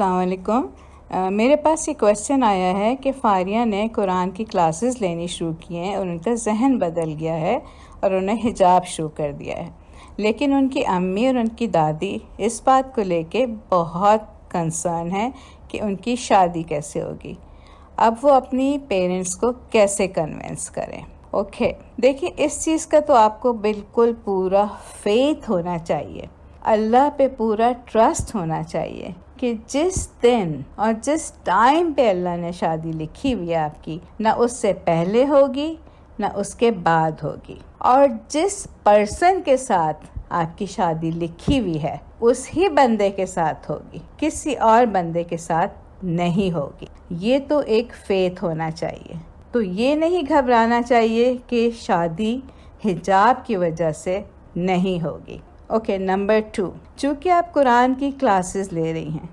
अलकुम मेरे पास ये क्वेश्चन आया है कि फ़ारिया ने कुरान की क्लासेस लेनी शुरू की हैं और उनका जहन बदल गया है और उन्हें हिजाब शुरू कर दिया है लेकिन उनकी अम्मी और उनकी दादी इस बात को लेके बहुत कंसर्न है कि उनकी शादी कैसे होगी अब वो अपनी पेरेंट्स को कैसे कन्वेंस करें ओके देखिए इस चीज़ का तो आपको बिल्कुल पूरा फेथ होना चाहिए अल्लाह पे पूरा ट्रस्ट होना चाहिए कि जिस दिन और जिस टाइम पे अल्लाह ने शादी लिखी हुई है आपकी ना उससे पहले होगी ना उसके बाद होगी और जिस पर्सन के साथ आपकी शादी लिखी हुई है उस ही बंदे के साथ होगी किसी और बंदे के साथ नहीं होगी ये तो एक फेथ होना चाहिए तो ये नहीं घबराना चाहिए कि शादी हिजाब की वजह से नहीं होगी ओके नंबर टू चूँकि आप कुरान की क्लासेस ले रही हैं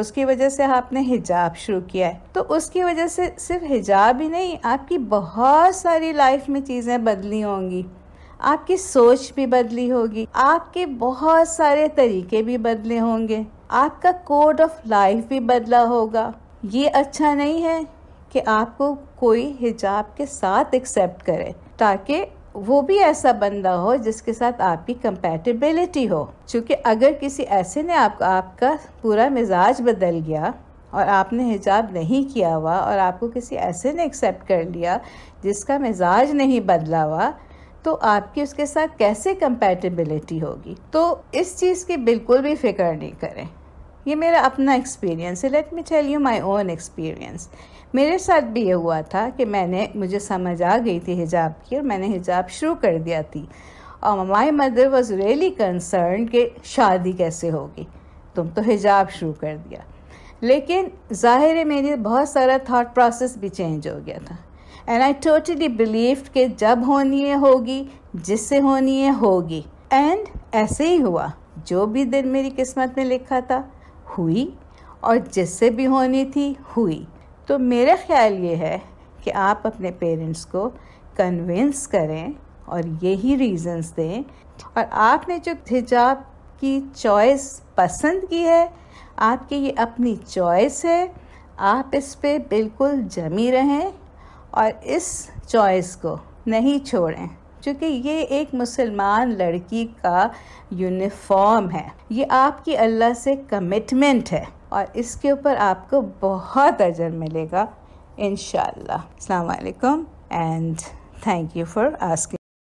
उसकी वजह से आपने हिजाब शुरू किया है तो उसकी वजह से सिर्फ हिजाब ही नहीं आपकी बहुत सारी लाइफ में चीज़ें बदली होंगी आपकी सोच भी बदली होगी आपके बहुत सारे तरीके भी बदले होंगे आपका कोड ऑफ लाइफ भी बदला होगा ये अच्छा नहीं है कि आपको कोई हिजाब के साथ एक्सेप्ट करे ताकि वो भी ऐसा बंदा हो जिसके साथ आपकी कंपैटिबिलिटी हो क्योंकि अगर किसी ऐसे ने आप आपका पूरा मिजाज बदल गया और आपने हिजाब नहीं किया हुआ और आपको किसी ऐसे ने एक्सेप्ट कर लिया जिसका मिजाज नहीं बदला हुआ तो आपकी उसके साथ कैसे कंपैटिबिलिटी होगी तो इस चीज़ की बिल्कुल भी फिक्र नहीं करें ये मेरा अपना एक्सपीरियंस है let me tell you my own experience मेरे साथ भी ये हुआ था कि मैंने मुझे समझ आ गई थी हिजाब की और मैंने हिजाब शुरू कर दिया थी और my mother was really concern कि शादी कैसे होगी तुम तो हिजाब शुरू कर दिया लेकिन ज़ाहिर है मेरी बहुत सारा थाट प्रोसेस भी चेंज हो गया था एंड आई टोटली बिलीव कि जब होनी है होगी जिससे होनी है होगी एंड ऐसे ही हुआ जो भी दिन मेरी किस्मत में लिखा था हुई और जिससे भी होनी थी हुई तो मेरा ख्याल ये है कि आप अपने पेरेंट्स को कन्विंस करें और यही रीज़न्स दें और आपने जो हिजाब की चॉइस पसंद की है आपकी ये अपनी चॉइस है आप इस पर बिल्कुल जमी रहें और इस चॉइस को नहीं छोड़ें क्योंकि ये एक मुसलमान लड़की का यूनिफॉर्म है ये आपकी अल्लाह से कमिटमेंट है और इसके ऊपर आपको बहुत अजर मिलेगा इन शाला अलैक्म and thank you for asking